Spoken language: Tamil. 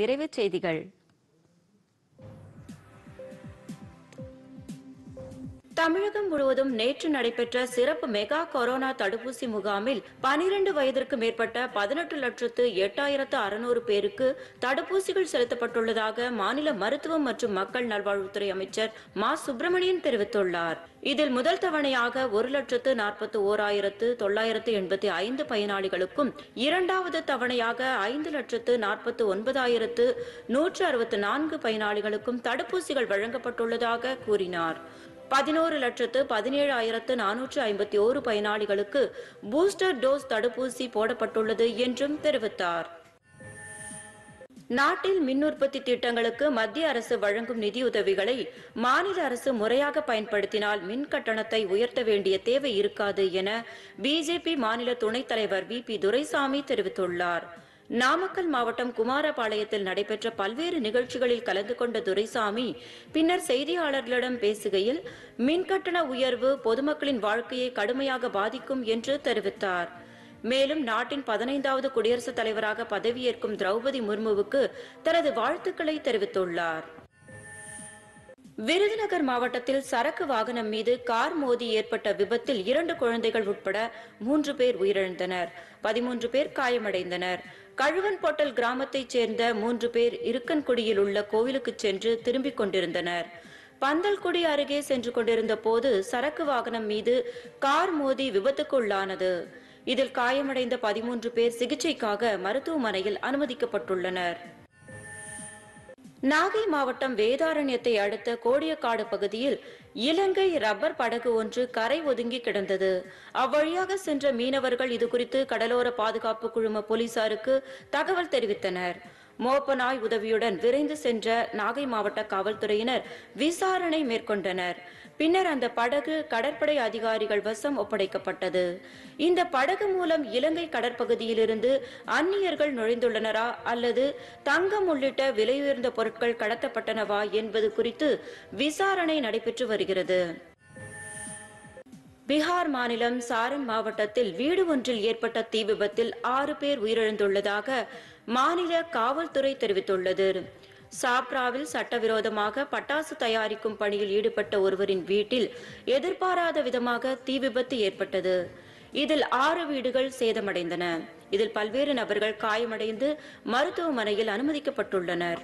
விரைவுச் செய்திகள் தமிழகம் முழுவதும் நேற்று நடைபெற்ற சிறப்பு மெகா கொரோனா தடுப்பூசி முகாமில் பனிரண்டு வயதிற்கு மேற்பட்ட பதினெட்டு லட்சத்து எட்டாயிரத்து அறுநூறு பேருக்கு தடுப்பூசிகள் செலுத்தப்பட்டுள்ளதாக மாநில மருத்துவம் மற்றும் மக்கள் நல்வாழ்வுத்துறை அமைச்சர் மா சுப்பிரமணியன் தெரிவித்துள்ளார் இதில் முதல் தவணையாக ஒரு லட்சத்து நாற்பத்தி ஓராயிரத்து தொள்ளாயிரத்து எண்பத்தி ஐந்து பயனாளிகளுக்கும் இரண்டாவது தவணையாக ஐந்து லட்சத்து நாற்பத்தி ஒன்பதாயிரத்து நூற்று அறுபத்தி நான்கு பயனாளிகளுக்கும் தடுப்பூசிகள் வழங்கப்பட்டுள்ளதாக கூறினார் பதினோரு லட்சத்து பதினேழாயிரத்து நானூற்று ஐம்பத்தி ஓரு பயனாளிகளுக்கு பூஸ்டர் டோஸ் தடுப்பூசி போடப்பட்டுள்ளது என்றும் தெரிவித்தார் நாட்டில் மின் உற்பத்தி திட்டங்களுக்கு மத்திய அரசு வழங்கும் நிதியுதவிகளை மாநில அரசு முறையாக பயன்படுத்தினால் மின் கட்டணத்தை உயர்த்த வேண்டிய தேவை இருக்காது என பிஜேபி மாநில துணைத் தலைவர் வி பி துரைசாமி தெரிவித்துள்ளார் நாமக்கல் மாவட்டம் குமாரபாளையத்தில் நடைபெற்ற பல்வேறு நிகழ்ச்சிகளில் கலந்து கொண்ட துரைசாமி பின்னர் செய்தியாளர்களிடம் பேசுகையில் மின்கட்டண உயர்வு பொதுமக்களின் வாழ்க்கையை கடுமையாக பாதிக்கும் என்று தெரிவித்தார் மேலும் நாட்டின் பதினைந்தாவது குடியரசுத் தலைவராக பதவியேற்கும் திரௌபதி முர்முவுக்கு தனது வாழ்த்துக்களை தெரிவித்துள்ளார் விருதுநகர் மாவட்டத்தில் சரக்கு வாகனம் மீது கார் மோதி ஏற்பட்ட விபத்தில் இரண்டு குழந்தைகள் உட்பட மூன்று பேர் உயிரிழந்தனர் பதிமூன்று பேர் காயமடைந்தனர் கழுவன்போட்டல் கிராமத்தைச் சேர்ந்த மூன்று பேர் இருக்கன்குடியில் உள்ள கோவிலுக்கு சென்று திரும்பிக் கொண்டிருந்தனர் பந்தல்குடி அருகே சென்று கொண்டிருந்த போது சரக்கு வாகனம் மீது கார் மோதி விபத்துக்குள்ளானது இதில் காயமடைந்த பதிமூன்று பேர் சிகிச்சைக்காக மருத்துவமனையில் அனுமதிக்கப்பட்டுள்ளனர் நாகை மாவட்டம் வேதாரண்யத்தை அடுத்த கோடியக்காடு பகுதியில் இலங்கை ரப்பர் படகு ஒன்று கரை ஒதுங்கி கிடந்தது அவ்வழியாக சென்ற மீனவர்கள் இதுகுறித்து கடலோர பாதுகாப்பு குழும போலீசாருக்கு தகவல் தெரிவித்தனர் மோப்பனாய் உதவியுடன் விரைந்து சென்ற நாகை மாவட்ட காவல்துறையினர் விசாரணை மேற்கொண்டனர் பின்னர் அந்த படகு கடற்படை அதிகாரிகள் வசம் ஒப்படைக்கப்பட்டது இந்த படகு மூலம் இலங்கை கடற்பகுதியிலிருந்து அந்நியர்கள் நுழைந்துள்ளனரா அல்லது தங்கம் உள்ளிட்ட விலையுயர்ந்த பொருட்கள் கடத்தப்பட்டனவா என்பது குறித்து விசாரணை நடைபெற்று வருகிறது பீகார் மாநிலம் சாரன் மாவட்டத்தில் வீடு ஒன்றில் ஏற்பட்ட தீ விபத்தில் ஆறு பேர் உயிரிழந்துள்ளதாக மாநில காவல்துறை தெரிவித்துள்ளது சாப்ராவில் சட்டவிரோதமாக பட்டாசு தயாரிக்கும் பணியில் ஈடுபட்ட ஒருவரின் வீட்டில் எதிர்பாராத விதமாக தீ விபத்து ஏற்பட்டது இதில் ஆறு வீடுகள் சேதமடைந்தன இதில் பல்வேறு நபர்கள் காயமடைந்து மருத்துவமனையில் அனுமதிக்கப்பட்டுள்ளனர்